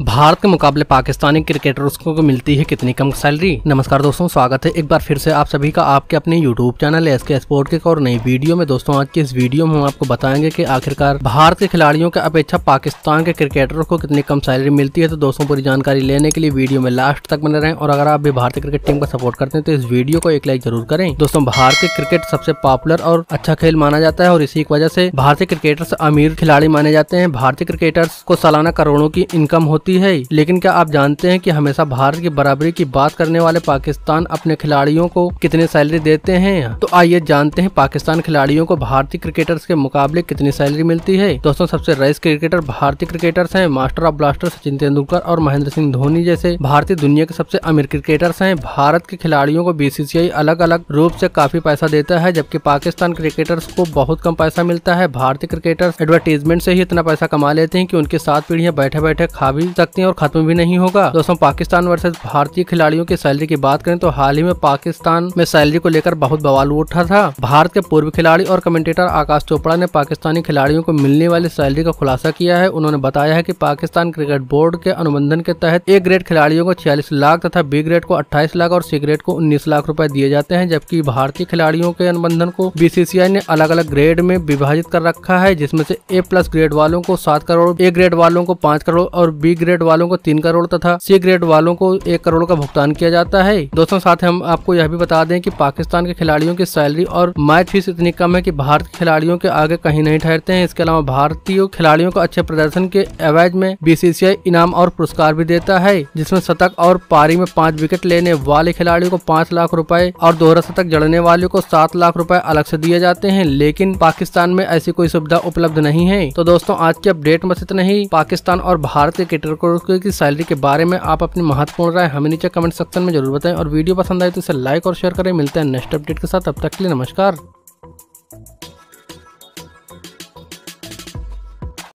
भारत के मुकाबले पाकिस्तानी क्रिकेटर्स को मिलती है कितनी कम सैलरी नमस्कार दोस्तों स्वागत है एक बार फिर से आप सभी का आपके अपने YouTube channel S K sport के और नई वीडियो में दोस्तों आज की इस वीडियो में हम आपको बताएंगे कि आखिरकार भारत के खिलाड़ियों के अपेक्षा पाकिस्तान के क्रिकेटरों को कितनी कम सैलरी मिलती है तो दोस्तों पूरी जानकारी लेने के लिए वीडियो में लास्ट तक बने रहे और अगर आप भी भारतीय क्रिकेट टीम का सपोर्ट करते हैं तो इस वीडियो को एक लाइक जरूर करें दोस्तों भारतीय क्रिकेट सबसे पॉपुलर और अच्छा खेल माना जाता है और इसी वजह से भारतीय क्रिकेटर्स अमीर खिलाड़ी माने जाते हैं भारतीय क्रिकेटर्स को सालाना करोड़ों की इनकम होती होती है लेकिन क्या आप जानते हैं कि हमेशा भारत की बराबरी की बात करने वाले पाकिस्तान अपने खिलाड़ियों को कितने सैलरी देते हैं तो आइए जानते हैं पाकिस्तान खिलाड़ियों को भारतीय क्रिकेटर्स के मुकाबले कितनी सैलरी मिलती है दोस्तों सबसे रईस क्रिकेटर भारतीय क्रिकेटर्स हैं master of blaster Sachin Tendulkar और महेंद्र सिंह धोनी जैसे भारतीय दुनिया के सबसे अमीर क्रिकेटर्स हैं भारत के खिलाड़ियों को बीसीसीआई अलग अलग रूप से काफी पैसा देता है जबकि पाकिस्तान क्रिकेटर्स को बहुत कम पैसा मिलता है भारतीय क्रिकेटर्स एडवर्टीजमेंट से ही इतना पैसा कमा लेते हैं कि उनके साथ पीढ़ियां बैठे बैठे खा भी सकती हैं और खत्म भी नहीं होगा दोस्तों पाकिस्तान वर्सेज भारतीय खिलाड़ियों की सैलरी की बात करें तो हाल ही में पाकिस्तान में सैलरी को लेकर बहुत बवाल उठा था भारत के पूर्व खिलाड़ी और कमेंटेटर आकाश चोपड़ा ने पाकिस्तानी खिलाड़ियों को मिलने वाली सैलरी का खुलासा किया है उन्होंने बताया है की पाकिस्तान क्रिकेट बोर्ड के अनुबंधन के तहत ए ग्रेड खिलाड़ियों को छियालीस लाख तथा बी ग्रेड को अट्ठाईस लाख और सी ग्रेड को उन्नीस लाख रूपए दिए जाते हैं जबकि भारतीय खिलाड़ियों के अनुबंधन को बीसीसीआई ने अलग अलग ग्रेड में विभाजित कर रखा है जिसमें से ए प्लस ग्रेड वालों को सात करोड़ ए ग्रेड वालों को पांच करोड़ और बी ग्रेड वालों को तीन करोड़ तथा सी ग्रेड वालों को एक करोड़ का भुगतान किया जाता है दोस्तों साथ हम आपको यह भी बता दें कि पाकिस्तान के खिलाड़ियों की सैलरी और मैच फीस इतनी कम है कि भारत खिलाड़ियों के आगे कहीं नहीं ठहरते हैं इसके अलावा भारतीय खिलाड़ियों को अच्छे प्रदर्शन के एवज में बीसीसीआई इनाम और पुरस्कार भी देता है जिसमें शतक और पारी में पाँच विकेट लेने वाले खिलाड़ियों को पाँच लाख रूपए और दोहरा शतक जड़ने वालों को सात लाख रूपए अलग से दिए जाते हैं लेकिन पाकिस्तान में ऐसी कोई सुविधा उपलब्ध नहीं है तो दोस्तों आज के अपडेट में इतना ही पाकिस्तान और भारतीय क्रिकेटर करोगे की सैलरी के बारे में आप अपनी महत्वपूर्ण राय हमें नीचे कमेंट सेक्शन में जरूर बताएं और वीडियो पसंद आए तो इसे लाइक और शेयर करें मिलते हैं नेक्स्ट अपडेट के साथ अब तक के लिए नमस्कार